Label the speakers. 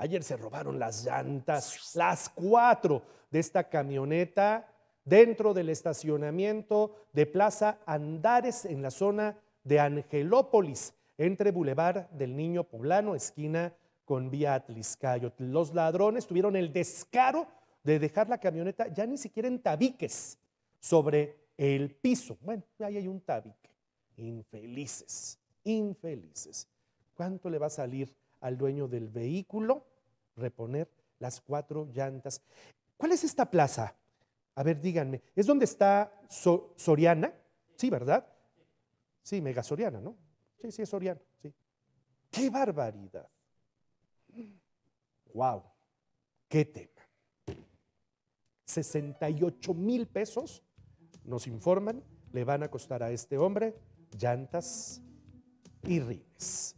Speaker 1: Ayer se robaron las llantas, las cuatro de esta camioneta dentro del estacionamiento de Plaza Andares en la zona de Angelópolis, entre Boulevard del Niño Poblano, esquina con vía Atliscayo. Los ladrones tuvieron el descaro de dejar la camioneta ya ni siquiera en tabiques sobre el piso. Bueno, ahí hay un tabique. Infelices, infelices. ¿Cuánto le va a salir al dueño del vehículo reponer las cuatro llantas. ¿Cuál es esta plaza? A ver, díganme, ¿es donde está Soriana? Sí, ¿verdad? Sí, Mega Soriana, ¿no? Sí, sí, es Soriana, sí. ¡Qué barbaridad! ¡Wow! ¡Qué tema! 68 mil pesos, nos informan, le van a costar a este hombre llantas y rines.